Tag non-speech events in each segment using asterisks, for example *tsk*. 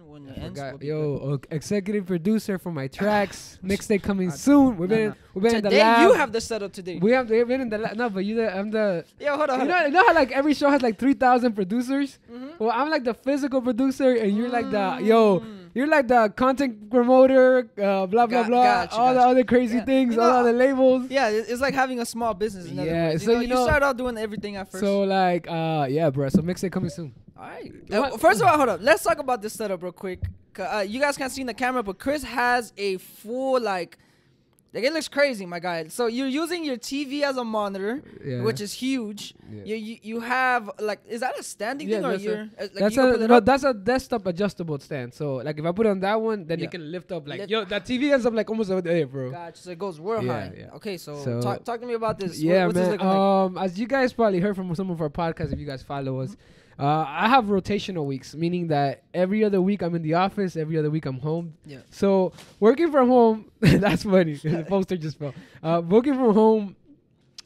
one when it ends. yo, executive producer for my tracks. Mixtape *sighs* coming ah, soon. We've been no, no. we've been in the lab. you have the setup today. We have we've been in the lab. No, but you the, I'm the. Yo, hold on. You hold know, on. know how like every show has like three thousand producers. Mm-hmm. Well, I'm like the physical producer, and you're mm-hmm. like the yo mm. You're like the content promoter, uh, blah blah got, blah, gotcha, all gotcha. the other crazy yeah. things, you know, all the labels. Yeah, it's like having a small business. yeah, so you, know, you, know, you start out doing everything at first. So like, uh, yeah, bro. So mixtape coming soon. All right. Uh, first of all, hold up. Let's talk about this setup real quick. Uh, you guys can't see in the camera, but Chris has a full like like it looks crazy, my guy. So you're using your TV as a monitor, yeah. which is huge. Yeah. You, you you have like is that a standing yeah, thing or you're, uh, like that's you a no, that's a desktop adjustable stand. So like if I put on that one, then it can lift up like yo that TV ends up like almost over there, bro. Gotcha. So it goes world high. Okay, so, so talk, talk to me about this. Yeah, what, man. This um, like? as you guys probably heard from some of our podcasts, if you guys follow us. Mm-hmm uh, I have rotational weeks, meaning that every other week I'm in the office, every other week I'm home. Yeah. So working from home, *laughs* that's funny. *laughs* the poster just fell. Uh, working from home,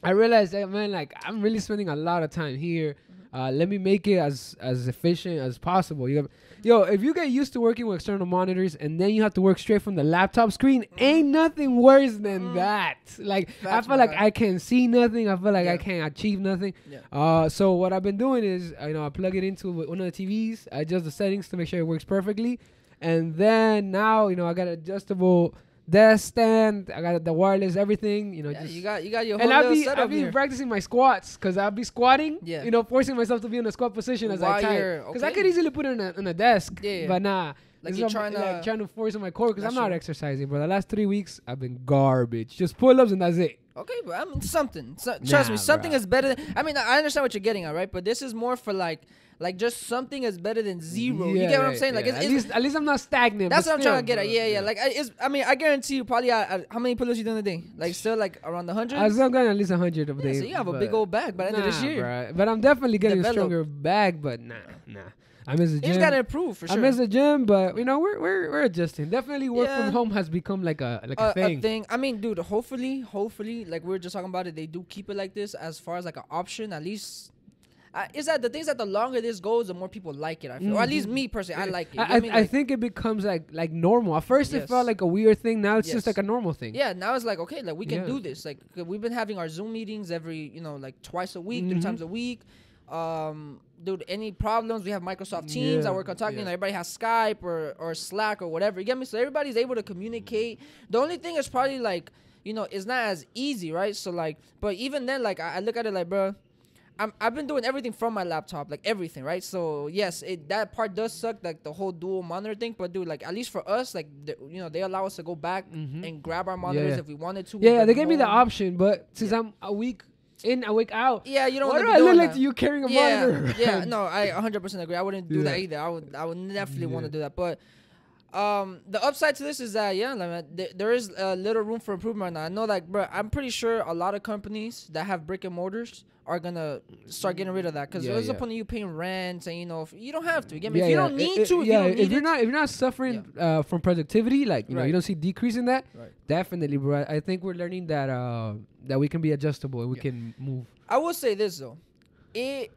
I realized that man, like I'm really spending a lot of time here. Uh, let me make it as as efficient as possible. You have, yo, if you get used to working with external monitors and then you have to work straight from the laptop screen, ain't nothing worse than mm. that. Like That's I feel like I, can can see nothing. I feel like yeah. I can't achieve nothing. Yeah. Uh, so what I've been doing is, you know, I plug it into one of the TVs. I adjust the settings to make sure it works perfectly, and then now you know I got adjustable desk stand. I got the wireless, everything. You know, yeah, you got you got your and I'll be I'll be practicing my squats because I'll be squatting. Yeah. you know, forcing myself to be in a squat position as I type because okay. I could easily put it in a, in a desk. Yeah, yeah, but nah. Like you're trying to, like, trying to force on my core because I'm not true. exercising, For The last three weeks I've been garbage. Just pull ups and that's it. Okay, but I mean something. So, nah, trust me, something bro. is better. Than, I mean, I understand what you're getting at, right? But this is more for like like just something is better than zero. Yeah, you get what I'm saying? Yeah. Like it's, at it's, least at least I'm not stagnant. That's what I'm trying to get at. Yeah, yeah. Like it's. I mean, I guarantee you probably. Uh, uh, how many pull-ups you doing a day? Like still like around the hundred. I I'm getting at least hundred of yeah, So you have a big old bag by the nah, end of this year. Bro. But I'm definitely getting Develop. a stronger bag. But nah, nah. I miss the gym. You gotta improve for sure. I miss the gym, but you know we're we're, we're adjusting. Definitely, work yeah. from home has become like a like a, a thing. A thing. I mean, dude. Hopefully, hopefully, like we are just talking about it, they do keep it like this as far as like an option. At least I, is that the things that the longer this goes, the more people like it. I feel, mm-hmm. or at least mm-hmm. me personally, I like it. I, I, mean? like, think it becomes like like normal. At first, yes. it felt like a weird thing. Now it's yes. just like a normal thing. Yeah, now it's like okay, like we can yeah. do this. Like we've been having our Zoom meetings every you know like twice a week, mm-hmm. three times a week. Um, dude, any problems? We have Microsoft Teams. Yeah. I work on talking. Yeah. everybody has Skype or or Slack or whatever. You get me? So everybody's able to communicate. The only thing is probably like you know it's not as easy, right? So like, but even then, like I, I look at it like, bro I'm, I've been doing everything from my laptop, like everything, right? So yes, it that part does suck, like the whole dual monitor thing. But dude, like at least for us, like the, you know, they allow us to go back mm-hmm. and grab our monitors yeah. if we wanted to. Yeah, they gave home. me the option, but since yeah. I'm a week in, a week out. Yeah, you don't. Why do I look like that? you carrying a yeah, monitor? yeah, *laughs* no, I 100 percent agree. I wouldn't do that either. I would, I would definitely want to do that, but. Um, the upside to this is that yeah, like, th- there is a little room for improvement. Right now. I know, like, bro, I'm pretty sure a lot of companies that have brick and mortars, are gonna start getting rid of that because yeah, there's yeah. a point of you paying rent and you know you don't have to. You get me? Yeah, if you don't need it, to, it, yeah. You if you're it, not if you're not suffering uh, from productivity, like you right. know you don't see decrease in that. Right. Definitely, bro. I think we're learning that uh, that we can be adjustable and we can move. I will say this though, it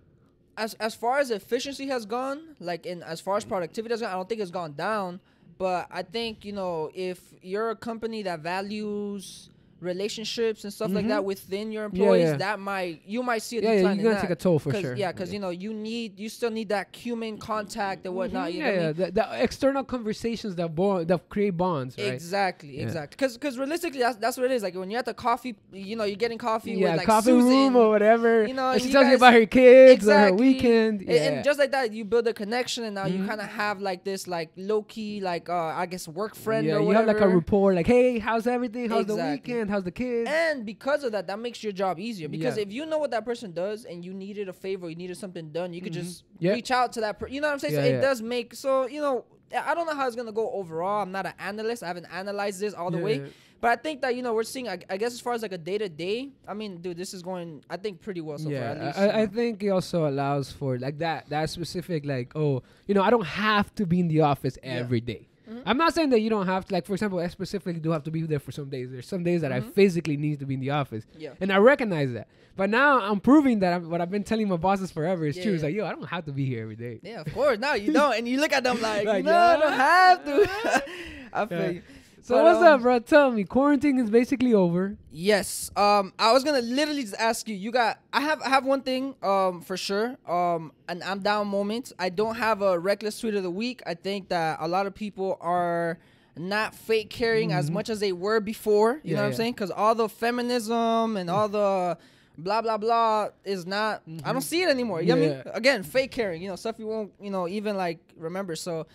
as as far as efficiency has gone, like in as far as mm. productivity has gone, I don't think it's gone down. But I think you know if you're a company that values relationships and stuff mm-hmm. like that within your employees, yeah, yeah. that might you might see a decline. Yeah, you're gonna take a toll for sure. Yeah, because yeah. you know you need you still need that human contact and whatnot. Mm-hmm. yeah, yeah. I mean? the, the, external conversations that bond that create bonds. Right? Exactly, exactly. Because because realistically, that's that's what it is. Like when you're at the coffee, you know, you're getting coffee. Yeah, with, like, coffee Susan, room or whatever. You know, and she you tells guys, you about her kids exactly. her weekend. And, and, just like that, you build a connection, and now mm-hmm. you kind of have like this like low key like uh I guess work friend. Yeah, you have like a rapport. Like, hey, how's everything? How's exactly. the weekend? How's the kids? And because of that, that makes your job easier. Because yeah. if you know what that person does and you needed a favor, you needed something done, you could mm-hmm. just yep. reach out to that person. You know what I'm saying? Yeah, so it does make, so, you know, I don't know how it's going to go overall. I'm not an analyst. I haven't analyzed this all the way. But I think that you know we're seeing. I, I guess as far as like a day to day, I mean, dude, this is going. I think pretty well so yeah, far. Least, I, I, think it also allows for like that that specific like oh you know I don't have to be in the office yeah. every day. Mm-hmm. I'm not saying that you don't have to. Like for example, I specifically do have to be there for some days. There's some days that mm-hmm. I physically need to be in the office. Yeah. And I recognize that. But now I'm proving that I'm, what I've been telling my bosses forever is yeah, true. Yeah. It's like, yo, I don't have to be here every day. Yeah, of course. No, you don't. And you look at them like, *laughs* like no, yeah. I don't have to. *laughs* *laughs* I feel. You. So but, what's um, up, bro? Tell me, quarantine is basically over. Yes. Um, I was gonna literally just ask you. You got? I have. I have one thing. Um, for sure. Um, an I'm down moment. I don't have a reckless tweet of the week. I think that a lot of people are not fake caring mm-hmm. as much as they were before. You yeah, know what yeah. I'm saying? Because all the feminism and all the blah blah blah is not. Mm-hmm. I don't mm-hmm. see it anymore. You yeah. know what I mean? Again, fake caring. You know, stuff you won't. You know, even like remember. So,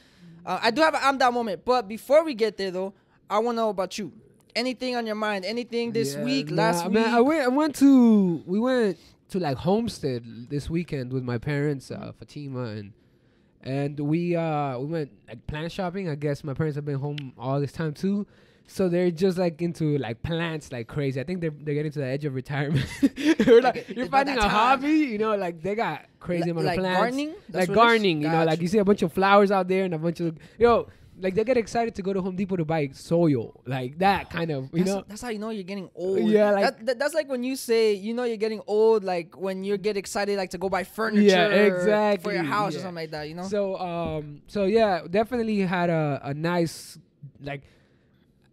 uh, I do have an I'm down moment. But before we get there, though. I want to know about you. Anything on your mind? Anything this yeah, week? Nah, last week? I went. I went to. We went to like Homestead this weekend with my parents, uh, Fatima and and we uh we went like plant shopping. I guess my parents have been home all this time too. So they're just like into like plants like crazy. I think they're they're getting to the edge of retirement. *laughs* you're like, like you're finding a time. hobby, you know, like they got crazy like, amount like of plants. Gardening? like gardening, you know, like you see a bunch of flowers out there and a bunch of yo, like they get excited to go to Home Depot to buy soil, like that kind of. You that's, know, that's how you know you're getting old. Yeah, like that, that, that's like when you say you know you're getting old, like when you get excited like to go buy furniture. Yeah, exactly. For your house yeah. or something like that, you know. So um, so yeah, definitely had a a nice like.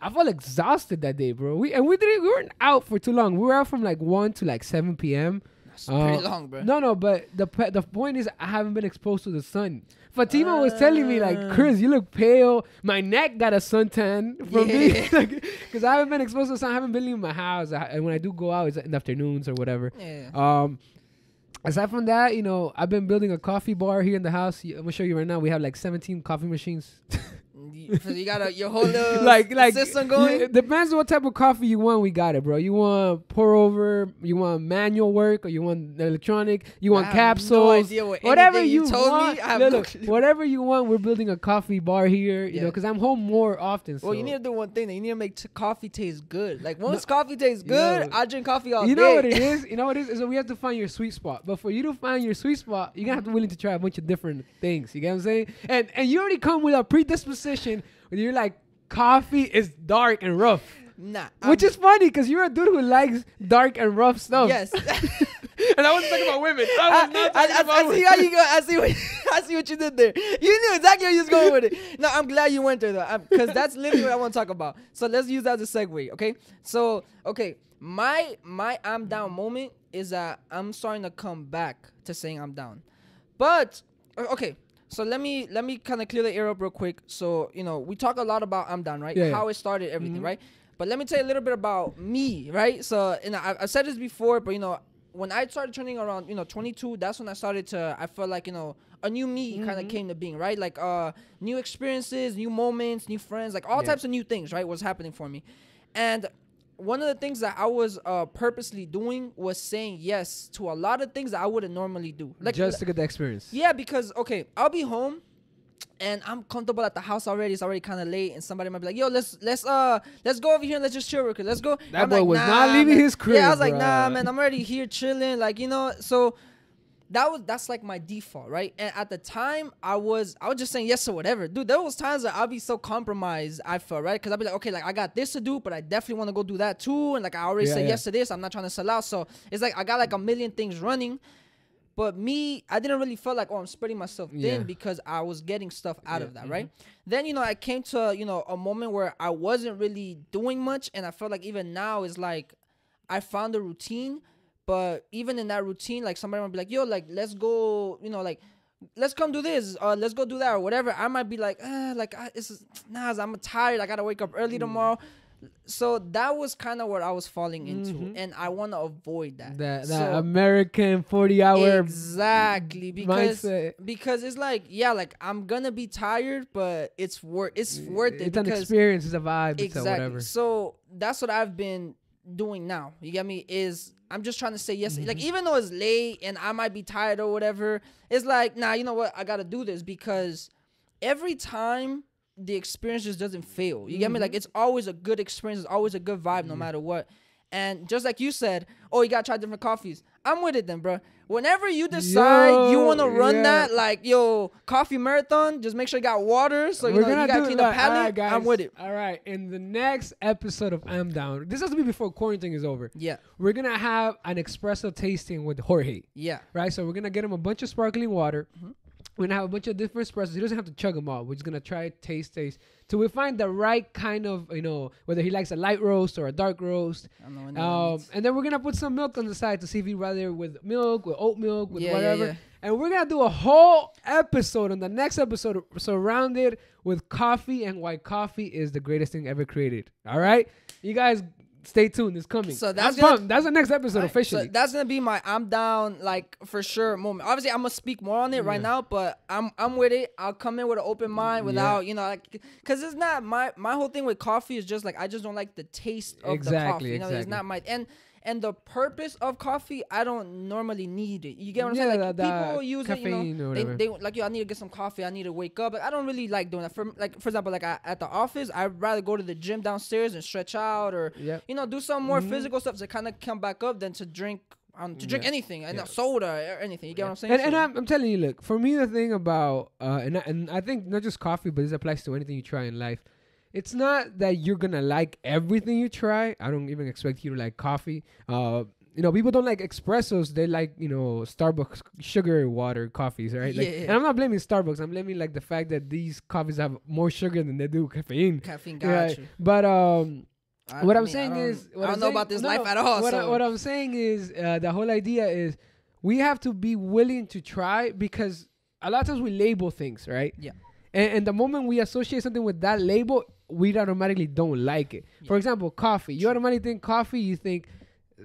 I felt exhausted that day, bro. We and we didn't we weren't out for too long. We were out from like one to like seven p.m. That's uh, pretty long, bro. No, no, but the the point is I haven't been exposed to the sun. Fatima uh, was telling me like, ah. Chris, you look pale. My neck got a suntan from yeah. me because *laughs* like, I haven't been exposed to sun. I haven't been leaving my house, I, and when I do go out, it's in the afternoons or whatever. Yeah. Um, aside from that, you know, I've been building a coffee bar here in the house. I'm gonna show you right now. We have like 17 coffee machines. *laughs* *laughs* you got a, your whole little *laughs* like like system going. It depends on what type of coffee you want. We got it, bro. You want pour over? You want manual work or you want electronic? You want capsules? No what whatever you, you want. Me, look, no whatever you want. We're building a coffee bar here. You yeah. know, because I'm home more often. So. Well, you need to do one thing. you need to make t- coffee taste good. Like once no, coffee tastes good, I drink coffee all you day. You know what it *laughs* is? You know what it is? Is so that we have to find your sweet spot. But for you to find your sweet spot, you're gonna have to be willing to try a bunch of different things. You get what I'm saying? And and you already come with a predisposition you're like, coffee is dark and rough. Nah. Which I'm is funny because you're a dude who likes dark and rough stuff. Yes. *laughs* and I wasn't talking about women. I was I, not talking I, I, about I women. see how you go. I see, what, *laughs* I see what you did there. You knew exactly where you was going with it. No, I'm glad you went there though, because that's literally what I want to talk about. So let's use that as a segue. Okay. So okay, my my I'm down moment is that I'm starting to come back to saying I'm down, but okay so let me let me kind of clear the air up real quick. So you know we talk a lot about I'm done right, yeah, how yeah. it started, everything mm-hmm. right. But let me tell you a little bit about me, right? So and I, have said this before, but you know when I started turning around, you know 22, that's when I started to I felt like you know a new me mm-hmm. kind of came to being, right? Like uh new experiences, new moments, new friends, like all yeah. types of new things, right? Was happening for me, and one of the things that I was uh, purposely doing was saying yes to a lot of things that I wouldn't normally do. Like just to get the experience. Yeah, because okay, I'll be home and I'm comfortable at the house already. It's already kind of late, and somebody might be like, "Yo, let's let's uh let's go over here and let's just chill real quick. Let's go." That I'm boy like, was nah, not leaving man. his crib. Yeah, I was like, bro. "Nah, man, I'm already here chilling." Like you know, so that was that's like my default, right? And at the time, I was I was just saying yes or whatever, dude. There was times that I'd be so compromised. I felt right because I'd be like, okay, like I got this to do, but I definitely want to go do that too, and like I already yeah, said yeah. yes to this. I'm not trying to sell out, so it's like I got like a million things running. But me, I didn't really feel like oh I'm spreading myself thin yeah. because I was getting stuff out of that, mm-hmm. right? Then you know I came to you know a moment where I wasn't really doing much, and I felt like even now is like I found a routine but even in that routine, like somebody might be like, yo, like let's go, you know, like let's come do this or let's go do that or whatever. I might be like, eh, like I, it's nah, I'm tired. I gotta wake up early mm. tomorrow. So that was kind of what I was falling into, mm-hmm. and I want to avoid that. That, that so, American forty hour exactly because mindset. because it's like yeah, like I'm gonna be tired, but it's worth it's worth it. It's an experience, it's a vibe, exactly. So that's what I've been doing now. You get me? Is I'm just trying to say yes. Mm-hmm. Like even though it's late and I might be tired or whatever, it's like nah. You know what? I gotta do this because every time the experience just doesn't fail. You mm-hmm. get me? Mm-hmm. Like it's always a good experience. It's always a good vibe, mm-hmm. no matter what. And just like you said, oh, you gotta try different coffees. I'm with it then, bro. Whenever you decide yo, you want to run yeah. that, like yo, coffee marathon, just make sure you got water, so you know you got clean the palate. Right, I'm with it. All right, in the next episode of I'm Down, this has to be before quarantine is over. Yeah, we're gonna have an espresso tasting with Jorge. Yeah, right. So we're gonna get him a bunch of sparkling water. Mm-hmm we're gonna have a bunch of different espressos. He doesn't have to chug them all. We're just gonna try taste, taste till we find the right kind of, you know, whether he likes a light roast or a dark roast. Um, and then we're gonna put some milk on the side to see if he'd rather with milk, with oat milk, with yeah, whatever. Yeah, yeah. And we're gonna do a whole episode on the next episode surrounded with coffee and why coffee is the greatest thing ever created. All right, you guys stay tuned. It's coming. So that's that's, gonna, that's the next episode officially. So that's gonna be my I'm down like for sure moment. Obviously, I'm gonna speak more on it yeah. right now, but I'm I'm with it. I'll come in with an open mind without yeah. you know like because it's not my my whole thing with coffee is just like I just don't like the taste of exactly, the coffee. You know, exactly. it's not my and and the purpose of coffee, I don't normally need it. You get what I'm yeah, saying? Like that, people that use it, you know, they, they like yo, I need to get some coffee. I need to wake up. I don't really like doing that. For like for example, like I, at the office, I'd rather go to the gym downstairs and stretch out or yep. you know do some more mm-hmm. physical stuff to kind of come back up than to drink um, to drink yeah. anything, and yeah. soda or anything. You get yeah. what I'm saying? And, and I'm, I'm, telling you, look, for me, the thing about uh, and and I think not just coffee, but this applies to anything you try in life it's not that you're gonna like everything you try. I don't even expect you to like coffee. Uh, you know, people don't like espressos. They like, you know, Starbucks sugar water coffees, right? Like, yeah. And I'm not blaming Starbucks. I'm blaming like the fact that these coffees have more sugar than they do caffeine. Caffeine, got right? you. But um, I what mean, I'm saying I is, I don't I'm know saying, about this no, life at all. What, so. I, what I'm saying is, uh, the whole idea is we have to be willing to try because a lot of times we label things, right? Yeah. And, and the moment we associate something with that label, we automatically don't like it. Yeah. For example, coffee. You automatically think coffee, you think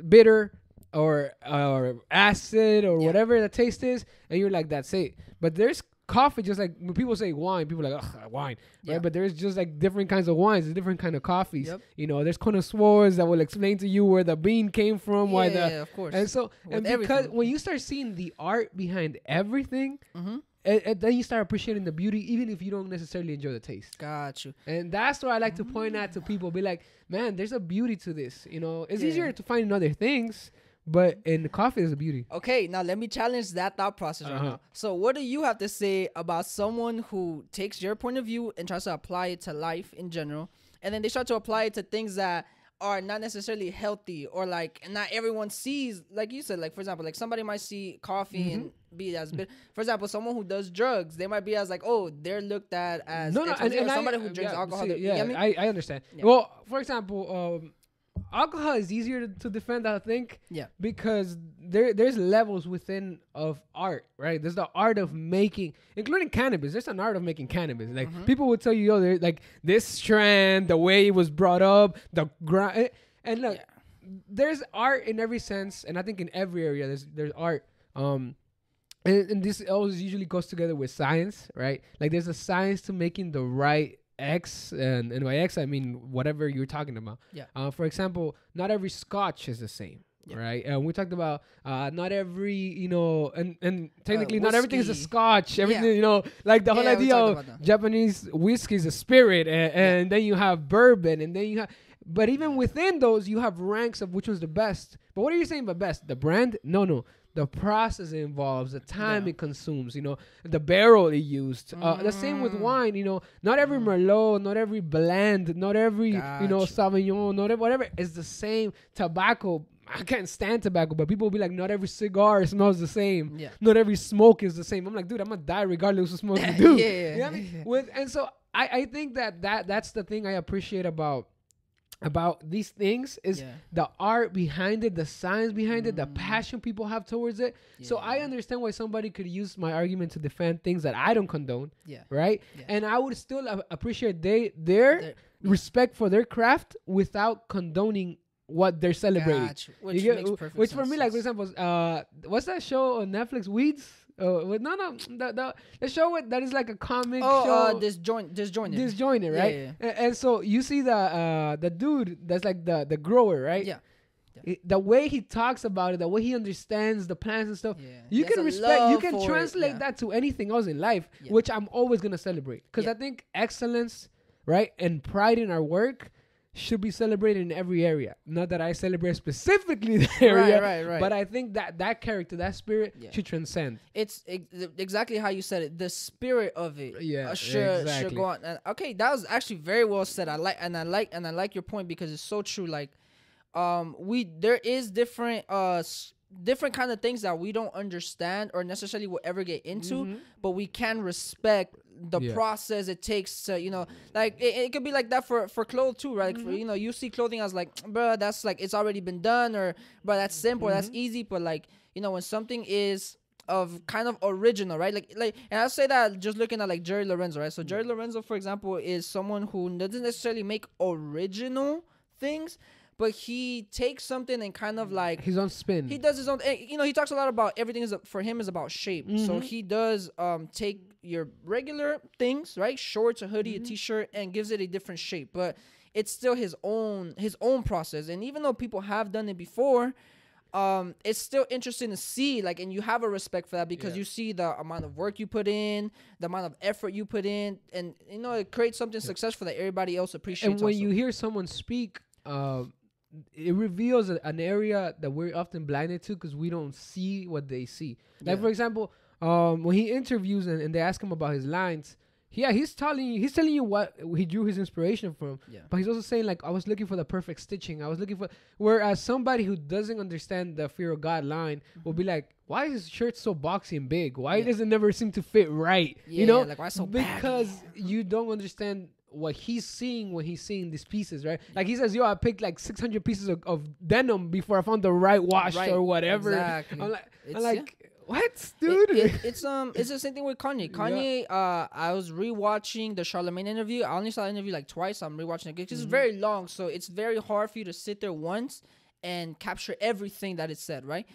bitter or or acid or yeah. whatever the taste is, and you're like, that's it. But there's coffee, just like when people say wine, people are like, Ugh, wine, yeah. right? But there's just like different kinds of wines, different kind of coffees. Yep. You know, there's connoisseurs that will explain to you where the bean came from, why the yeah, of course. And so, With and because everything. when you start seeing the art behind everything. Mm-hmm and, and, then you start appreciating the beauty, even if you don't necessarily enjoy the taste. Got you. And that's where I like to point out to people, be like, man, there's a beauty to this. You know, it's yeah. easier to find in other things, but in coffee there's a beauty. Okay, now let me challenge that thought process uh-huh. right now. So, what do you have to say about someone who takes your point of view and tries to apply it to life in general, and then they start to apply it to things that are not necessarily healthy or like not everyone sees like you said like for example like somebody might see coffee mm-hmm. and be as bit for example someone who does drugs they might be as like oh they're looked at as no no and, and somebody I, who drinks yeah, alcohol see, yeah you know I, mean? I, I, understand yeah. well for example um alcohol is easier to, to, defend, I think. Yeah. Because there there's levels within of art, right? There's the art of making, including cannabis. There's an art of making cannabis. Like mm-hmm. people would tell you, yo, they're, like this strand, the way it was brought up, the grind, eh, and look, yeah. there's art in every sense, and I think in every area there's there's art. Um, and, and this always usually goes together with science, right? Like there's a science to making the right X and by X I mean whatever you're talking about. Yeah. Uh, for example, not every Scotch is the same. Yeah. Right, and we talked about uh, not every you know, and and technically uh, not everything is a Scotch. Everything yeah. you know, like the yeah, whole idea of Japanese whiskey is a spirit, and, and then you have bourbon, and then you have. But even within those, you have ranks of which was the best. But what are you saying The best? The brand? No, no the process involves, the time yeah. it consumes, you know, the barrel it used. Mm. Uh, the same with mm. wine, you know, not every mm. Merlot, not every blend, not every, gotcha. you know, Sauvignon, not every, whatever is the same. Tobacco, I can't stand tobacco, but people will be like, not every cigar smells the same. Yeah. Not every smoke is the same. I'm like, dude, I'm gonna die regardless of smoke you do. yeah, yeah, you know I mean? with, and so I, I think that, that that's the thing I appreciate about about these things is yeah. the art behind it, the science behind mm. it, the mm. passion people have towards it. Yeah. So I understand why somebody could use my argument to defend things that I don't condone. Yeah. Right. Yeah. And I would still uh, appreciate they their, their respect for their craft without condoning what they're celebrating. Gotcha. Which, get, which for me, like for example, uh, what's that show on Netflix? Weeds. Oh, no, no, *tsk* the, the, the show with, that is like a comic. Oh, uh, show. Uh, disjoint, disjointed, disjointed, right? Yeah, yeah, yeah. And, and, so you see the uh, the dude that's like the the grower, right? Yeah. the way he talks about it, the way he understands the plants and stuff, you can respect. You can translate that to anything else in life, which I'm always gonna celebrate because I think excellence, right, and pride in our work should be celebrated in every area. Not that I celebrate specifically *laughs* the area, right, right, right. but I think that that character, that spirit, yeah. should transcend. It's ex- exactly how you said it. The spirit of it, yeah, uh, should, exactly. should go on. And okay, that was actually very well said. I like and I like and I like your point because it's so true. Like, um, we there is different uh different kind of things that we don't understand or necessarily will ever get into mm-hmm. but we can respect the yeah. process it takes to you know like it, it could be like that for for clothes too right mm-hmm. for, you know you see clothing as like bro that's like it's already been done or bro that's simple mm-hmm. that's easy but like you know when something is of kind of original right like like and i say that just looking at like jerry lorenzo right so jerry mm-hmm. lorenzo for example is someone who doesn't necessarily make original things but he takes something and kind of mm. like his own spin. He does his own. You know, he talks a lot about everything is for him is about shape. Mm-hmm. So he does um take your regular things, right? Shorts, a hoodie, mm-hmm. a t-shirt, and gives it a different shape. But it's still his own his own process. And even though people have done it before, um, it's still interesting to see like and you have a respect for that because yeah. you see the amount of work you put in the amount of effort you put in and you know it creates something yeah. successful that everybody else appreciates and when also. you hear someone speak uh, it reveals an area that we're often blinded to because we don't see what they see. Yeah. Like for example, um, when he interviews and, and, they ask him about his lines, yeah, he's telling you he's telling you what he drew his inspiration from. Yeah. But he's also saying like I was looking for the perfect stitching. I was looking for whereas somebody who doesn't understand the fear of God line mm-hmm. will be like, why is his shirt so boxy and big? Why yeah. does it never seem to fit right? Yeah, you know, like why so because you don't understand what he's seeing when he's seeing these pieces, right? Like he says, "Yo, I picked like 600 pieces of, of denim before I found the right wash right. or whatever." Exactly. I'm like, it's, I'm like yeah. what, dude? It, it, *laughs* it's um, it's the same thing with Kanye. Kanye, yeah. uh, I was rewatching the Charlemagne interview. I only saw the interview like twice. I'm rewatching it because mm-hmm. it's very long, so it's very hard for you to sit there once and capture everything that it said, right?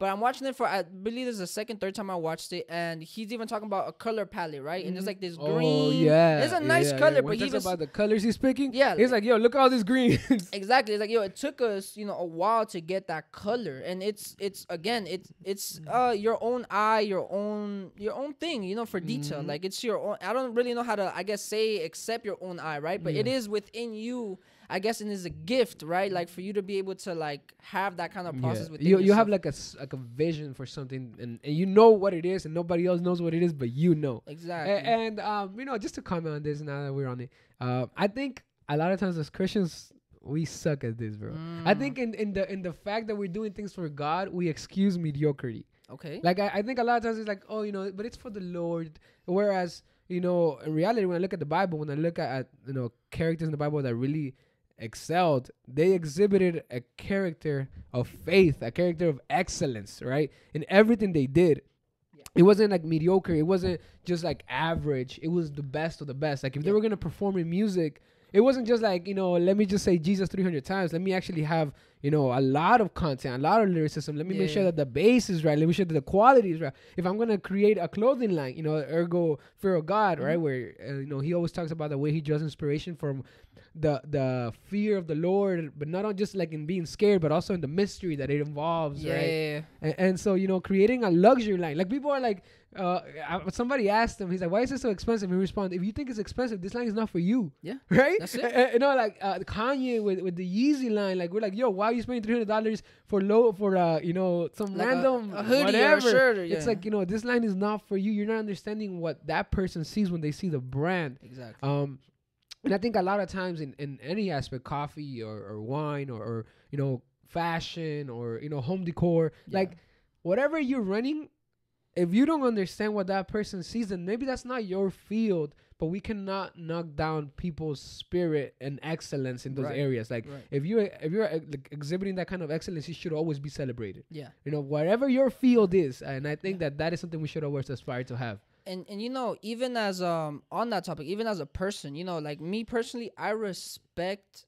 But I'm watching it for I believe this is the second, third time I watched it, and he's even talking about a color palette, right? Mm-hmm. And it's like this mm-hmm. oh, green. yeah, it's a nice yeah, color, yeah. but he was about the colors he's picking. Yeah, he's like, yo, look at all these greens. *laughs* exactly. It's like, yo, it took us, you know, a while to get that color, and it's it's again, it's it's mm. uh your own eye, your own your own thing, you know, for detail. Mm-hmm. Like it's your own. I don't really know how to, I guess, say accept your own eye, right? But yeah. it is within you. I guess and it's a gift, right? Like for you to be able to like have that kind of process yeah. with you. You have like a, a like a vision for something, and, and you know what it is, and nobody else knows what it is, but you know exactly. A- and um, you know, just to comment on this now that we're on it, uh, I think a lot of times as Christians we suck at this, bro. Mm. I think mm. in, in the in the fact that we're doing things for God, we excuse mediocrity. Okay. Like I, I think a lot of times it's like, oh, you know, but it's for the Lord. Whereas, you know, in reality, when I look at the Bible, when I look at, at you know characters in the Bible that really excelled, they exhibited a character of faith, a character of excellence, right? In everything they did. Yeah. It wasn't like mediocre. It wasn't just like average. It was the best of the best. Like if yeah. they were gonna perform in music, it wasn't just like you know let me just say jesus 300 times let me actually have you know a lot of content a lot of lyricism let me yeah. make sure that the bass is right let me sure that the quality is right if i'm gonna create a clothing line you know ergo fear of god mm-hmm. right where uh, you know he always talks about the way he draws inspiration from the the fear of the Lord, but not on just like in being scared, but also in the mystery that it involves, yeah, right? Yeah, and, and, so you know, creating a luxury line. Like people are like, uh, somebody asked him, he's like, "Why is it so expensive?" He responded, "If you think it's expensive, this line is not for you." Yeah, *laughs* right. That's it. you know, like uh, Kanye with with the Yeezy line, like we're like, "Yo, why are you spending three hundred dollars for low for uh, you know, some like random a, a hoodie whatever?" Or shirt or, yeah. It's like you know, this line is not for you. You're not understanding what that person sees when they see the brand. Exactly. Um, and I think a lot of times in, in any aspect, coffee or, or wine or, or, you know fashion or you know home decor, yeah. like whatever you're running, if you don't understand what that person sees, then maybe that's not your field. But we cannot knock down people's spirit and excellence in those right. areas. Like right. if you if you're like, exhibiting that kind of excellence, you should always be celebrated. Yeah, you know whatever your field is, and I think yeah. that that is something we should always aspire to have and and you know even as um on that topic even as a person you know like me personally i respect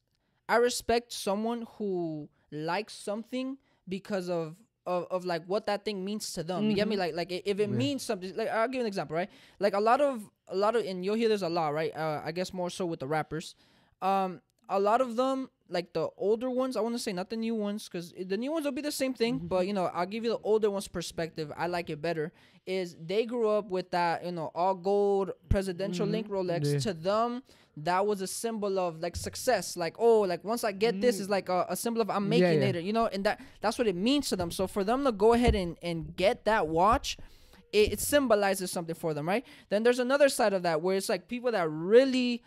i respect someone who likes something because of of, of like what that thing means to them. Mm-hmm. You get me? Mm-hmm. Like like if it yeah. means something, like I'll give an example, right? Like a lot of a lot of and you'll hear this a lot, right? Uh, I guess more so with the rappers. Um, a lot of them like the older ones. I want to say not the new ones because the new ones will be the same thing, mm-hmm. but you know, I'll give you the older ones' perspective. I like it better. Is they grew up with that, you know, all gold presidential mm-hmm. link Rolex. Yeah. To them, that was a symbol of like success. Like oh, like once I get mm this, is like a, a, symbol of I'm making yeah, yeah. it. You know, and that that's what it means to them. So for them to go ahead and and get that watch. It, it symbolizes something for them, right? Then there's another side of that where it's like people that really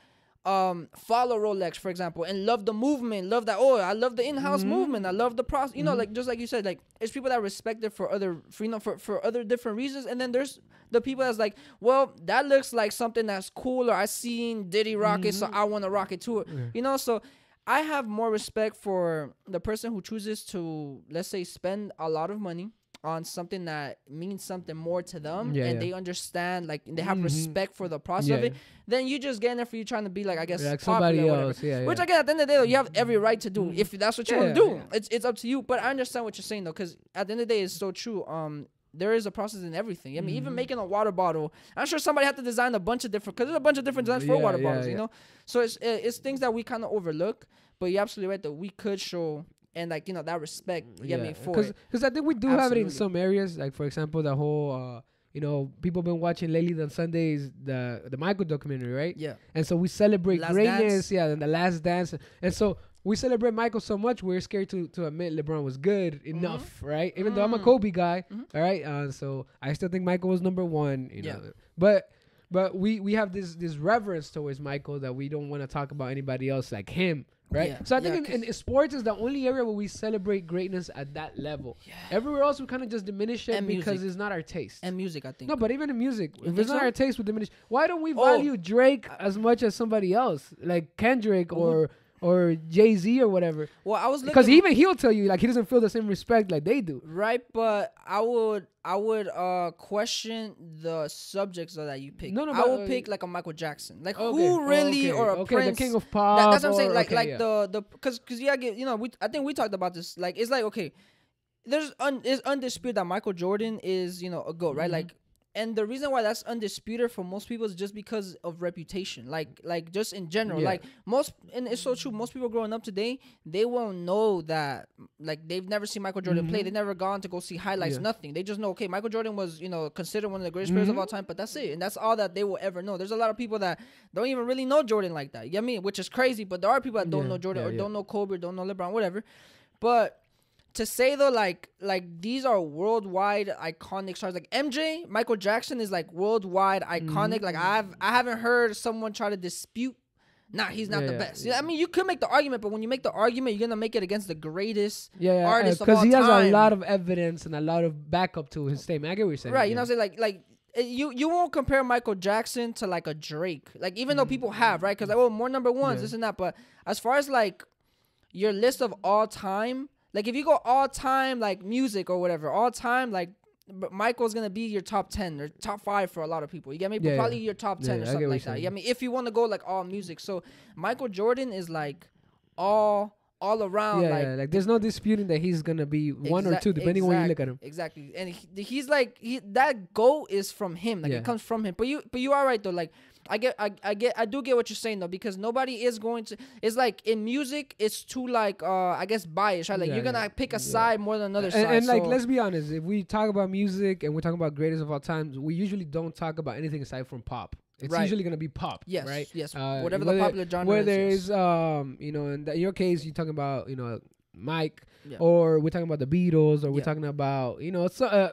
um, follow Rolex, for example, and love the movement, love that. Oh, I love the in-house mm-hmm. movement. I love the process. You know, mm-hmm. like just like you said, like it's people that respect it for other, for, you know, for for other different reasons. And then there's the people that's like, well, that looks like something that's cool, or I seen Diddy rock mm-hmm. so I want to rock it too. Yeah. You know, so I have more respect for the person who chooses to, let's say, spend a lot of money on something that means something more to them yeah, and yeah. they understand like they have mm-hmm. respect for the process yeah. of it then you just get there for you trying to be like i guess like somebody else yeah, which again at the end of the day though, you have every right to do mm-hmm. if that's what you want to do it's, it's up to you but i understand what you're saying though because at the end of the day it's so true um there is a process in everything. I mean, mm-hmm. even making a water bottle, I'm sure somebody had to design a bunch of different because there's a bunch of different designs for water bottles, you know. So it's it's things that we kind of overlook, but you're absolutely right that we could show and like you know that respect. Mm, you yeah. get me for Cause, I think we do Absolutely. have it in some areas. Like for example, the whole. Uh, you know, people been watching lately on Sundays the the Michael documentary, right? Yeah. And so we celebrate last greatness, dance. yeah, and the last dance. And so we celebrate Michael so much we're scared to to admit LeBron was good mm-hmm. enough, mm-hmm. right? Even mm-hmm. though I'm a mm-hmm. Kobe guy, mm-hmm. all right. Uh, so I still think Michael was number one, you know. But but we we have this this reverence towards Michael that we don't want to talk about anybody else like him right? Yeah. So I think yeah, in, in, sports is the only area where we celebrate greatness at that level. Yeah. Everywhere else, we kind of just diminish it and because music. it's not our taste. And music, I think. No, but even in music, if, if it's not our taste, we diminish. Why don't we oh. value oh. Drake as much as somebody else, like Kendrick or? or Jay Z or whatever. Well, I was because even he'll tell you like he doesn't feel the same respect like they do. Right, but I would I would uh question the subjects that you pick. No, no, I would uh, pick like a Michael Jackson, like okay. who oh, really oh, okay. or a okay, Prince, the king of pop. That, that's what I'm saying. like like yeah. the the because because yeah, you know we I think we talked about this. Like it's like okay. There's un, it's undisputed that Michael Jordan is you know a goat, right? Mm-hmm. Like and the reason why that's undisputed for most people is just because of reputation like like just in general yeah. like most and it's so true most people growing up today they won't know that like they've never seen michael jordan mm-hmm. play they have never gone to go see highlights yeah. nothing they just know okay michael jordan was you know considered one of the greatest mm-hmm. players of mm-hmm. all time but that's it and that's all that they will ever know there's a lot of people that don't even really know jordan like that you know what i mean which is crazy but there are people that don't yeah, know jordan or don't know kobe or don't know lebron whatever but to say though, like like these are worldwide iconic stars. Like MJ, Michael Jackson is like worldwide iconic. Mm-hmm. Like I've I haven't heard someone try to dispute. Nah, he's not yeah, the yeah, best. Yeah. I mean, you could make the argument, but when you make the argument, you're gonna make it against the greatest yeah, artist because he has a lot of evidence and a lot of backup to his statement. I get what you're saying. Right? You know, what I'm saying like like you you won't compare Michael Jackson to like a Drake. Like even mm though people have right, because like oh more number ones, this and that. But as far as like your list of all time, like if you go all time like music or whatever, all time like but Michael's gonna be your top ten or top five for a lot of people. You get me? Yeah, probably yeah. your top ten yeah, or something like that. Yeah, I mean, if you want to go like all music, so Michael Jordan is like all all around. Yeah, like, like there's no disputing that he's gonna be one or two depending exact, on you look at him. Exactly, and he, he's like he, that goal is from him. Like it comes from him. But you but you are right though. Like I get, I, I get, I do get what you're saying though, because nobody is going to. It's like in music, it's too like, uh, I guess biased. Right? Like yeah, you're gonna yeah, pick a yeah. side more than another and, side. And so. like, let's be honest, if we talk about music and we're talking about greatest of all times, we usually don't talk about anything aside from pop. It's right. usually gonna be pop. Yes. Right. Yes. Uh, whatever whether, the popular genre. Where there's, um, you know, in, the, in your case, you're talking about, you know, Mike, or we're talking about the Beatles, or we're talking about, you know, so. Uh,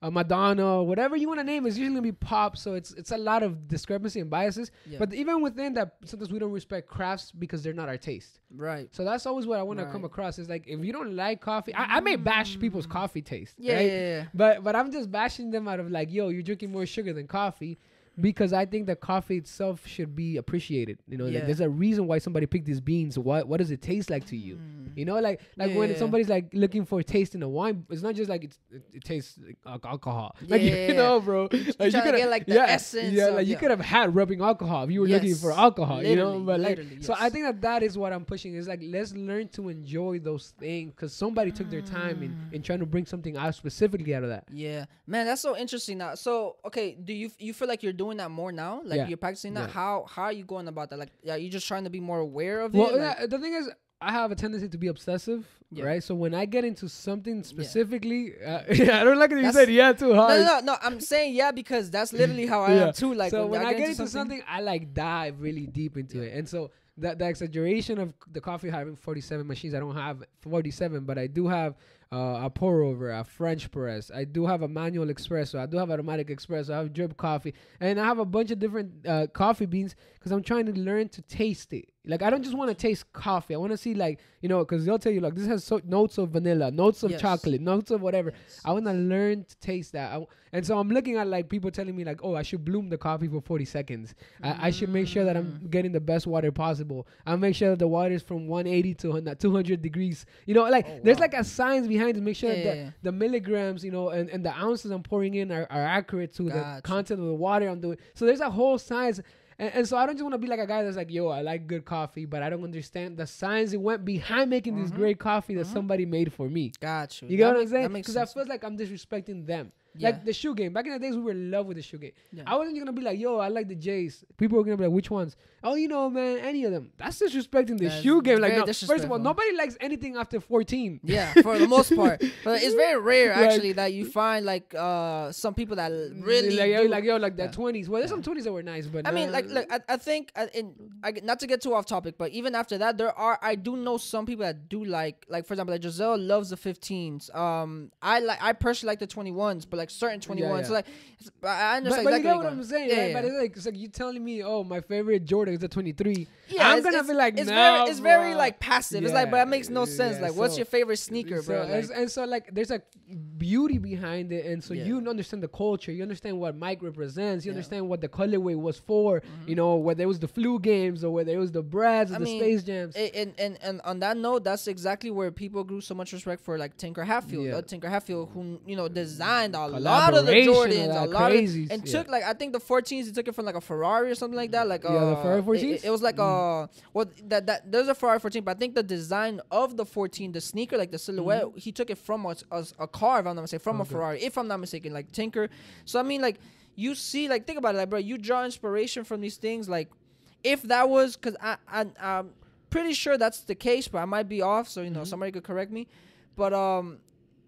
uh, Madonna, whatever you want to name, is usually gonna be pop. So it's it's a lot of discrepancy and biases. Yeah. But even within that, sometimes we don't respect crafts because they're not our taste. Right. So that's always what I want right. to come across. Is like if you don't like coffee, I, I may bash mm. people's coffee taste. Yeah, right? yeah, yeah, But but I'm just bashing them out of like, yo, you're drinking more sugar than coffee because I think that coffee itself should be appreciated. You know, yeah. like there's a reason why somebody picked these beans. What what does it taste like to you? Mm. You know, like like yeah, when somebody's like looking for a taste in a wine, it's not just like it, it tastes like alcohol. *laughs* Like you know, bro, you like you could have like the essence. Yeah, like you could have had rubbing alcohol if you were yes. looking for alcohol. Literally, you know, but like yes. so I think that that is what I'm pushing. Is like let's learn to enjoy those things because somebody mm. took their time in mm. in trying to bring something out specifically out of that. Yeah, man, that's so interesting. Now, so okay, do you you feel like you're doing doing that more now? Like yeah. you're practicing that. Yeah. How how are you going about that? Like, yeah, you just trying to be more aware of well, it. Well, like, the thing is, I have a tendency to be obsessive, yeah. right? So when I get into something specifically, yeah, uh, *laughs* I don't like it. You said yeah too hard. No, no, no, I'm saying yeah because that's literally how I *laughs* yeah. am too. Like so when, when I, I, get, into, into something, something, I like dive really deep into it, and so that the exaggeration of the coffee having 47 machines, I don't have 47, but I do have uh, pour over, a French press, I do have a manual espresso, I do have automatic espresso, I have drip coffee, and I have a bunch of different uh, coffee beans because I'm trying to learn to taste it. Like I don't just want to taste coffee. I want to see like you know because they'll tell you like this has so- notes of vanilla, notes of yes. chocolate, notes of whatever. Yes. I want to learn to taste that. and so I'm looking at like people telling me like oh I should bloom the coffee for 40 seconds. Mm. I-, should make sure that I'm mm. getting the best water possible. I make sure that the water is from 180 to 200 degrees. You know like oh, wow. there's like a science behind it. Make sure yeah, that yeah, yeah. the, milligrams you know and, and the ounces I'm pouring in are, are accurate to gotcha. the content of the water I'm doing. So there's a whole science and, and so I don't just want to be like a guy that's like, yo, I like good coffee, but I don't understand the science that went behind making mm-hmm. this great coffee that mm-hmm. somebody made for me. Got you. You that get what I'm saying? Because I feel like I'm disrespecting them. Like the shoe game. Back in the days, we were in love with the shoe game. Yeah. I wasn't gonna be like, yo, I like the Jays. People were gonna be like, which ones? Oh, you know, man, any of them. That's disrespecting the yeah, shoe game. Like, no, first of all, nobody likes anything after 14. Yeah, for the most part. *laughs* But it's very rare actually like, that you find like uh some people that really like, yo, like, yo, like that 20s. Well, there's some 20s that were nice, but I nah. mean, like, look, I, I think uh, in, I, not to get too off topic, but even after that, there are I do know some people that do like like for example, like Giselle loves the 15s. Um, I like I personally like the 21s, but like like certain 21. Yeah, yeah. So like, I understand. But, exactly you know what I'm saying, yeah, right? But it's like, it's like you telling me, oh, my favorite Jordan is a 23. Yeah, I'm it's, gonna it's, be like, it's nah, very, it's bro. very like passive. It's like, but that makes no sense. like, so, what's your favorite sneaker, so, bro? Like, and so like, there's a beauty behind it, and so you understand the culture, you understand what Mike represents, you understand what the colorway was for. Mm-hmm. You know, whether it was the flu games or whether it was the Brads or I the mean, Space Jams. and, and and on that note, that's exactly where people grew so much respect for like Tinker Hatfield, uh, Tinker Hatfield, who you know mm-hmm. designed all a lot of the Jordans, a lot crazy, of, and yeah. took like I think the 14s. He took it from like a Ferrari or something like that. Like yeah, uh, the Ferrari 14s. It, it was like mm. a uh, well that that there's a Ferrari 14, but I think the design of the 14, the sneaker, like the silhouette, mm. he took it from a, a, a, car. If I'm not mistaken, from okay. a Ferrari. If I'm not mistaken, like Tinker. So I mean, like you see, like think about it, like bro, you draw inspiration from these things. Like if that was because I, I I'm pretty sure that's the case, but I might be off. So you know, mm-hmm. somebody could correct me. But um,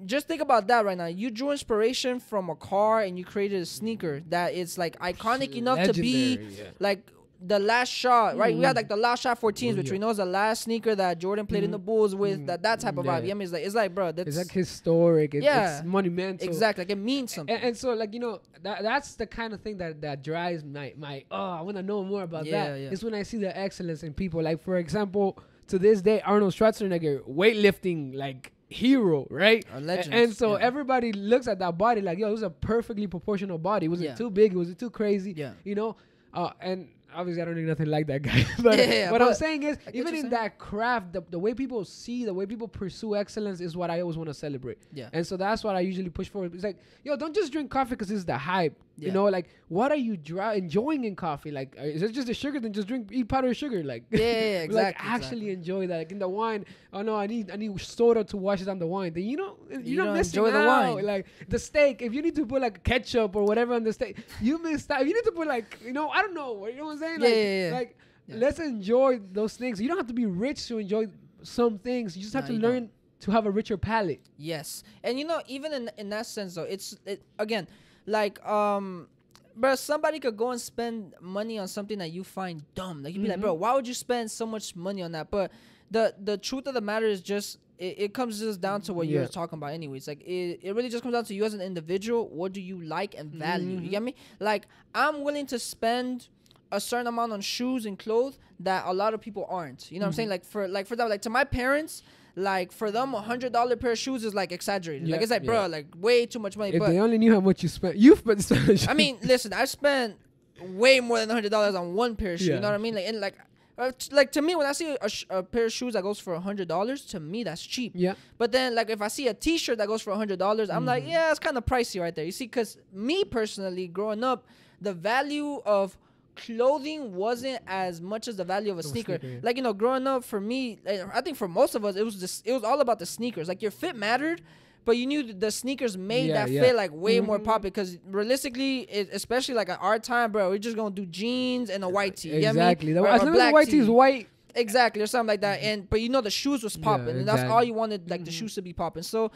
just think about that right now. You drew inspiration from a car and you created a sneaker that is like iconic enough to be yeah. like the last shot, right? Mm. We had like the last shot 14s, which yeah. we know is the last sneaker that Jordan played mm. in the mm-hmm. Bulls with, mm. that that type of yeah. vibe. Yeah, I mean, it's like it's like, bro, that's it's like historic. It, yeah, it's monumental. Exactly, like it means something. And, and, so, like you know, that, that's the kind of thing that that drives my my. Oh, I want to know more about yeah, that. Yeah. It's when I see the excellence in people. Like for example, to this day, Arnold Schwarzenegger weightlifting, like hero, right? and so yeah. everybody looks at that body like, yo, it was a perfectly proportional body. Was yeah. it too big? Was it too crazy? Yeah. You know? Uh, and obviously I don't need nothing like that guy. *laughs* but yeah, what but I'm saying is, even in saying. that craft, the, the way people see, the way people pursue excellence is what I always want to celebrate. Yeah. And so that's what I usually push for. It's like, yo, don't just drink coffee because it's the hype. Yeah. You know, like what are you dry, enjoying in coffee? Like, uh, is it just the sugar? Then just drink, eat powdered sugar. Like, yeah, yeah, *laughs* exactly. like actually exactly. enjoy that. Like in the wine, oh no, I need I need soda to wash down the wine. Then you know you're you not missing enjoy out. The wine. Like the steak, if you need to put like ketchup or whatever on the steak, you missed that. If you need to put like you know I don't know, you know what I'm saying? Like, yeah, yeah, yeah. Like yeah. let's enjoy those things. You don't have to be rich to enjoy some things. You just have no, to learn. Don't. To have a richer palate. Yes, and you know, even in in that sense, though, it's it, again like, um, bro, somebody could go and spend money on something that you find dumb. Like you'd be mm-hmm. like, bro, why would you spend so much money on that? But the the truth of the matter is just it, it comes just down to what yeah. you're talking about anyways. Like it, it really just comes down to you as an individual. What do you like and value? Mm-hmm. You get me? Like I'm willing to spend a certain amount on shoes and clothes that a lot of people aren't. You know mm-hmm. what I'm mm-hmm. saying? Like for like for that, like to my parents, like for them a hundred dollar pair of shoes is like exaggerated. Yeah, like it's like, yeah. bro, like way too much money. If they only knew how much you spent, you've spent so much. I *laughs* mean, listen, I spent way more than a hundred dollars on one pair of shoes. Yeah. You know what I mean? Like and like. Uh, t- like to me, when I see a, sh- a pair of shoes that goes for a hundred dollars, to me that's cheap. Yeah. But then, like if I see a T-shirt that goes for a hundred dollars, I'm like, mm-hmm. yeah, it's kind of pricey right there. You see, because me personally, growing up, the value of clothing wasn't as much as the value of a sneaker. sneaker. Like you know, growing up for me, I think for most of us, it was just it was all about the sneakers. Like your fit mattered, but you knew the sneakers made yeah, that yeah. fit like way mm-hmm. more popular. because realistically, it, especially like at our time, bro, we're just gonna do jeans and a white tee. Exactly. You know I mean? or, as long as the white tee is white. Exactly, or something like that. Mm-hmm. And but you know the shoes was popping, yeah, exactly. and that's all you wanted, like mm-hmm. the shoes to be popping. So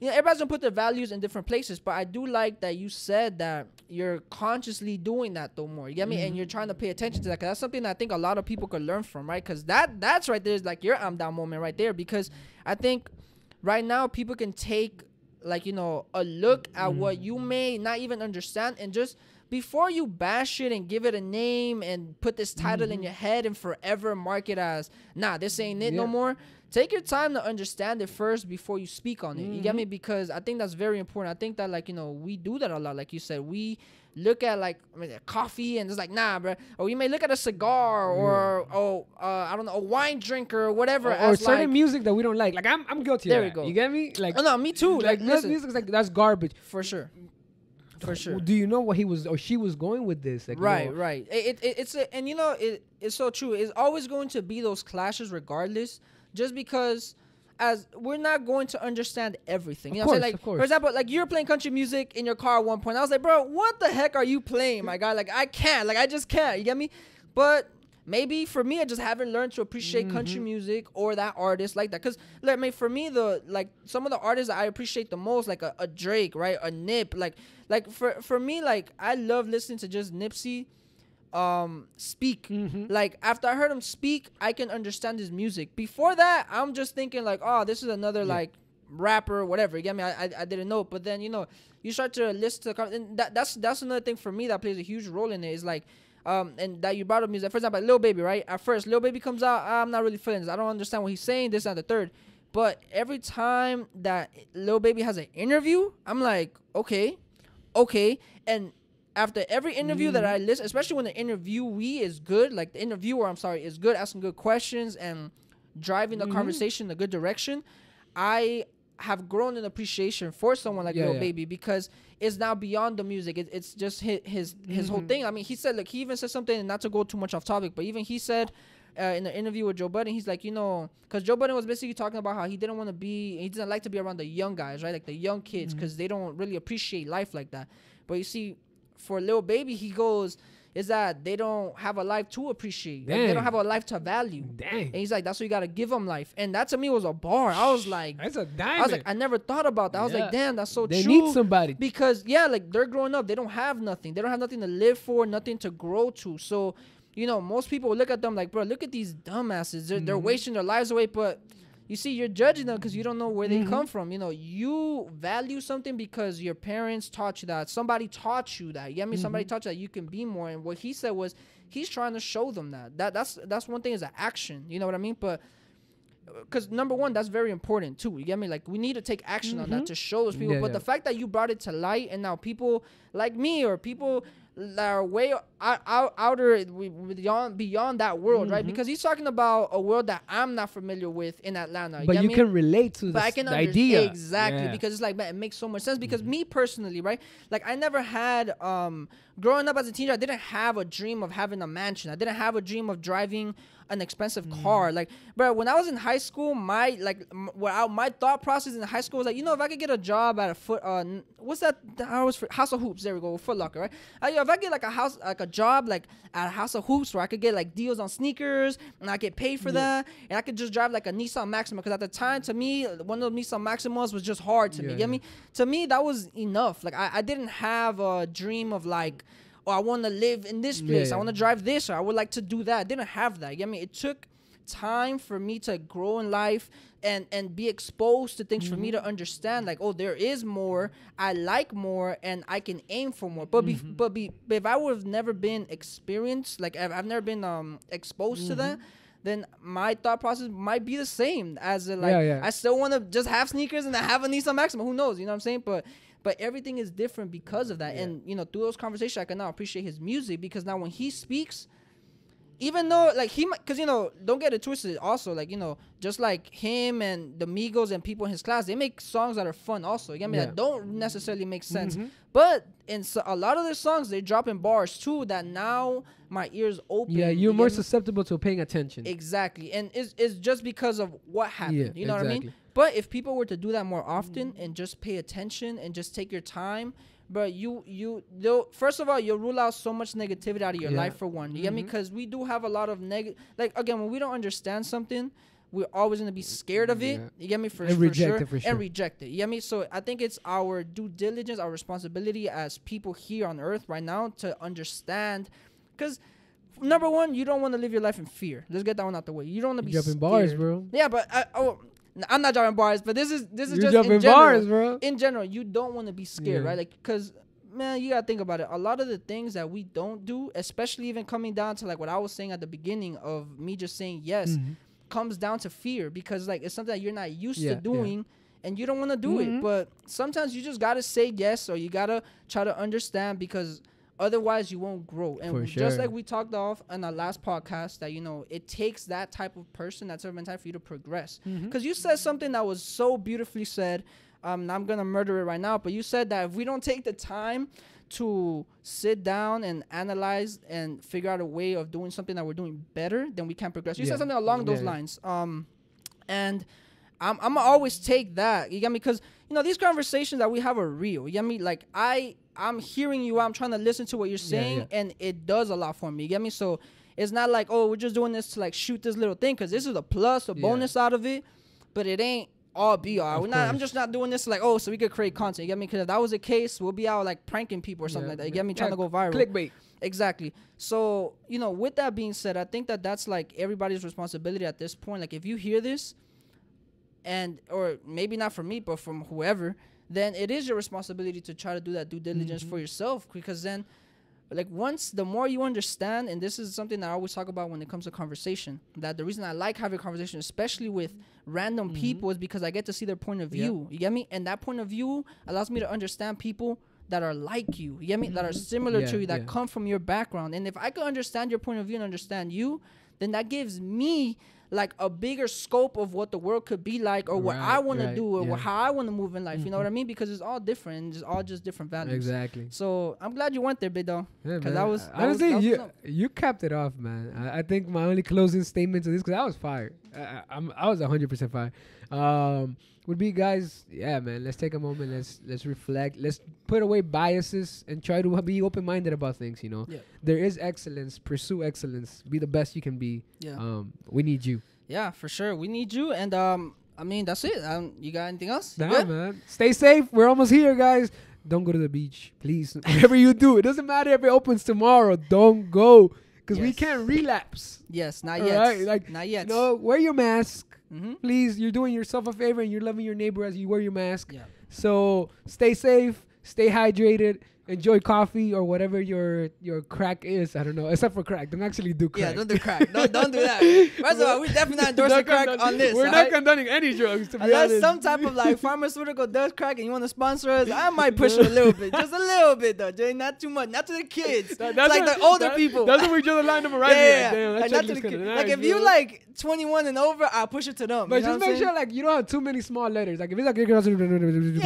you know, everybody's gonna put their values in different places, but I do like that you said that you're consciously doing that though more. You get me? Mm-hmm. And you're trying to pay attention to that because that's something that I think a lot of people could learn from, right? Because that that's right there is like your I'm down moment right there. Because I think right now people can take like you know a look at mm-hmm. what you may not even understand and just before you bash it and give it a name and put this title mm-hmm. in your head and forever mark it as nah this ain't it yeah. no more take your time to understand it first before you speak on it. Mm-hmm. You get me? Mm-hmm. Because I think that's very important. I think that like you know we do that a lot. Like you said, we look at like coffee and it's like nah, bro. Or we may look at a cigar mm. or oh uh, I don't know a wine drinker or whatever. Or, or certain like, music that we don't like. Like I'm I'm guilty. There we go. You get me? Like oh, no, me too. Like, like listen, music's like that's garbage for sure for sure. Do you know what he was or she was going with this? Like, right, you know, right. It, it, it's a, and you know it, it's so true. It's always going to be those clashes, regardless just because as we're not going to understand everything. You of know course, what I'm saying? Like, for example, like you're playing country music in your car at one point. I was like, bro, what the heck are you playing, my guy? Like, I can't. Like, I just can't. You get me? But maybe for me, I just haven't learned to appreciate mm-hmm. country music or that artist like that. Because, like, me for me, the like some of the artists I appreciate the most, like a, a Drake, right? A Nip, like, like for for me, like I love listening to just Nipsey um speak mm-hmm. like after i heard him speak i can understand his music before that i'm just thinking like oh this is another yeah. like rapper whatever you get me I, I, I didn't know but then you know you start to listen to the com- and that, that's that's another thing for me that plays a huge role in it is like um and that you brought up music for example lil baby right at first lil baby comes out i'm not really feeling this i don't understand what he's saying this and the third but every time that lil baby has an interview i'm like okay okay and after every interview mm. that mm-hmm. I listen, especially when the interviewee is good, like the interviewer, I'm sorry, is good, asking good questions and driving the mm-hmm. conversation in a good direction, I have grown an appreciation for someone like yeah, Lil yeah. Baby because it's now beyond the music. It, it's just his his, mm-hmm. whole thing. I mean, he said like he even said something, not to go too much off topic, but even he said. Uh, in the interview with Joe Budden, he's like, you know, because Joe Budden was basically talking about how he didn't want to be, he didn't like to be around the young guys, right? Like the young kids, because mm-hmm. they don't really appreciate life like that. But you see, for little baby he goes is that they don't have a life to appreciate. Like, they don't have a life to value. Dang. And he's like, that's what you gotta give them life. And that to me was a bar. I was like, that's a diamond. I was like, I never thought about that. I was yeah. like, damn, that's so they true. They need somebody because yeah, like they're growing up. They don't have nothing. They don't have nothing to live for. Nothing to grow to. So. You know, most people look at them like, bro, look at these dumbasses. They're, mm-hmm. they're wasting their lives away, but you see, you're judging them because you don't know where mm-hmm. they come mm-hmm. from. You know, you value something because your parents taught you that. Somebody taught you that. You get me? Mm-hmm. Somebody taught you that you can be more. And what he said was he's trying to show them that. That that's that's one thing is an action. You know what I mean? But because uh, number one, that's very important too. You get me? Like we need to take action mm-hmm. on that mm-hmm. to show those people. Yeah, but yeah. the fact that you brought it to light and now people like me or people that are way out, out outer beyond beyond that world, mm-hmm. right? Because he's talking about a world that I'm not familiar with in Atlanta. You but you can relate to but I can the idea exactly yeah. because it's like man, it makes so much sense. Because mm-hmm. me personally, right? Like I never had um growing up as a teenager, I didn't have a dream of having a mansion. I didn't have a dream of driving an expensive mm. car. Like, bro, when I was in high school, my like, m- I, my thought process in high school was like, you know, if I could get a job at a foot, uh, what's that? I was for House of Hoops. There we go, Foot Locker, right? Uh, yo, if I get like a house, like a job, like at a House of Hoops, where I could get like deals on sneakers and I get paid for yeah. that, and I could just drive like a Nissan Maxima. Because at the time, to me, one of the Nissan Maximas was just hard to yeah, me. Get yeah. me? To me, that was enough. Like, I, I didn't have a dream of like. I want to live in this place. Yeah. I want to drive this, or I would like to do that. I didn't have that. You me? it took time for me to grow in life and and be exposed to things mm-hmm. for me mm-hmm. to understand like oh there is more i like more and i can aim for more but mm-hmm. be, but, be, but if i would have never been experienced like i've, I've never been um exposed mm-hmm. to that mm-hmm. then my thought process might be the same as a, like yeah, yeah. i still want to just have sneakers and i have a nissan maxima who knows you know what i'm saying but but everything is different because of that. Yeah. And you know, through those conversations, I can now appreciate his music because now when he speaks, even though like he might because you know don't get it twisted also like you know just like him and the migos and people in his class they make songs that are fun also you get me yeah. that don't necessarily make sense mm-hmm. but in so, a lot of their songs they drop in bars too that now my ears open yeah you're you more susceptible to paying attention exactly and it's, it's just because of what happened yeah, you know exactly. what i mean but if people were to do that more often mm. and just pay attention and just take your time but you you first of all you rule out so much negativity out of your yeah. life for one. You mm-hmm. get me? Because mm-hmm. we do have a lot of negative. Like again, when we don't understand something, we're always gonna be scared of it. You get me? For, and for, sure, for sure, and reject it. You get me? So I think it's our due diligence, our responsibility as people here on Earth right now to understand, because number one, you don't want to live your life in fear. Let's get that one out the way. You don't want to be jumping scared. bars, bro. Yeah, but I, uh, oh, I'm not dropping bars, but this is this is You're just in general. Bars, bro. In general, you don't want to be scared, yeah. right? Like, cause man, you gotta think about it. A lot of the things that we don't do, especially even coming down to like what I was saying at the beginning of me just saying yes, mm-hmm. comes down to fear because like it's something that you're not used yeah, to doing. Yeah. And you don't want to do mm-hmm. it, but sometimes you just gotta say yes, or you gotta try to understand because Otherwise, you won't grow. And For just like we talked off on our last podcast, that you know, it takes that type of person, that's servant time for you to progress. Because mm-hmm. you said something that was so beautifully said. Um, I'm gonna murder it right now, but you said that if we don't take the time to sit down and analyze and figure out a way of doing something that we're doing better, then we can progress. You yeah. said something along yeah, those yeah. lines. Um, and I'm I'm always take that. You get me? Because you know these conversations that we have are real. You get me? Like I I'm hearing you. I'm trying to listen to what you're saying, yeah, yeah. and it does a lot for me. You get me? So it's not like oh we're just doing this to like shoot this little thing because this is a plus, a yeah. bonus out of it, but it ain't all be all. we're not. I'm just not doing this like oh so we could create content. You get me? Because if that was the case, we'll be out like pranking people or something like that. You get me? Trying to go viral. Clickbait. Exactly. So you know, with that being said, I think that that's like everybody's responsibility at this point. Like if you hear this and or maybe not from me, but from whoever, then it is your responsibility to try to do that due diligence mm-hmm. for yourself because then like once the more you understand and this is something that i always talk about when it comes to conversation that the reason i like having conversation especially with random mm-hmm. people is because i get to see their point of view yep. you get me and that point of view allows me to understand people that are like you you get me mm-hmm. that are mm-hmm. similar yeah, to you that yeah. come from your background and if i could understand your point of view and understand you then that gives me like a bigger scope of what the world could be like or right, what I want right, to do or yeah. how I want to move in life. Mm-hmm. You know what I mm-hmm. mean? Because it's all different. It's all just different values. Exactly. So I'm glad you went there, big dog. Yeah, man. was, that Honestly, was, that you, was you capped it off, man. I, I, think my only closing statement to this, because I was fired. I, I'm, I was 100% fired. Um, would be guys yeah man let's take a moment let's let's reflect let's put away biases and try to be open-minded about things you know yeah. there is excellence pursue excellence be the best you can be yeah. um we need you yeah, for sure. We need you, and um, I mean that's it. Um, you got anything else? nah, man. Stay safe. We're almost here, guys. Don't go to the beach, please. *laughs* Whatever you do, it doesn't matter if it opens tomorrow. Don't go because yes. we can't relapse. Yes, not yet. Right? Like not yet. No, wear your mask, mm-hmm. please. You're doing yourself a favor, and you're loving your neighbor as you wear your mask. Yeah. So stay safe, stay hydrated enjoy coffee or whatever your your crack is. I don't know, except for crack. Don't actually do crack. Yeah, don't do crack. *laughs* No, don't do that. First of all, we definitely not endorsing crack on this. We're not right? condoning any drugs. To Unless honest. some type of like pharmaceutical does crack and you want to sponsor us, I might push it *laughs* a little bit, just a little bit though, Jay. Not too much, not to the kids. That, that's like what, the older that, people. That's what we draw the line number *laughs* right yeah, here. Yeah, Damn, like, not to the kids. Like if you like 21 and over, I'll push it to them. But just make sure like you don't have too many small letters. Like if it's like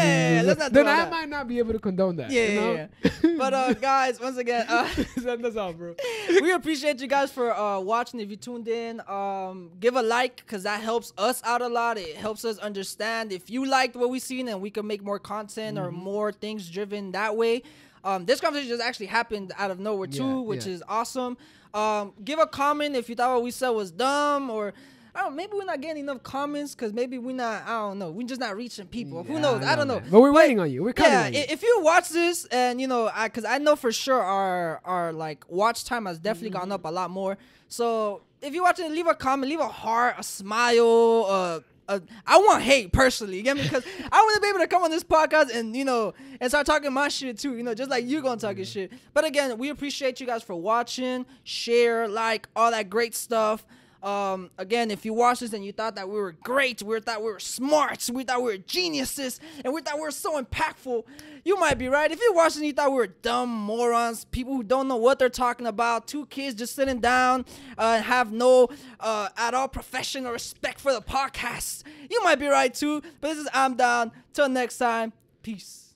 yeah, let's not then I might not be able to condone that. Yeah, yeah. *laughs* but uh, guys, once again, uh, *laughs* send us out, bro. We appreciate you guys for uh, watching. If you tuned in, um, give a like because that helps us out a lot. It helps us understand if you liked what we seen and we can make more content mm-hmm. or more things driven that way. Um, this conversation just actually happened out of nowhere too, yeah, which yeah. is awesome. Um, give a comment if you thought what we said was dumb or I don't. Maybe we're not getting enough comments because maybe we're not. I don't know. We're just not reaching people. Yeah, Who knows? I, I don't know. But we're but waiting on you. We're coming. Yeah. If you watch this and you know, I because I know for sure our our like watch time has definitely mm-hmm. gone up a lot more. So if you're watching, leave a comment, leave a heart, a smile, uh, I want hate personally. You get me? Because I want to be able to come on this podcast and you know and start talking my shit too. You know, just like you gonna talk your shit. But again, we appreciate you guys for watching, share, like, all that great stuff. Um, again, if you watched this and you thought that we were great, we thought we were smart, we thought we were geniuses, and we thought we were so impactful, you might be right. If you watched and you thought we were dumb morons, people who don't know what they're talking about, two kids just sitting down uh, and have no uh, at all professional respect for the podcast, you might be right too. But this is I'm down. Till next time, peace.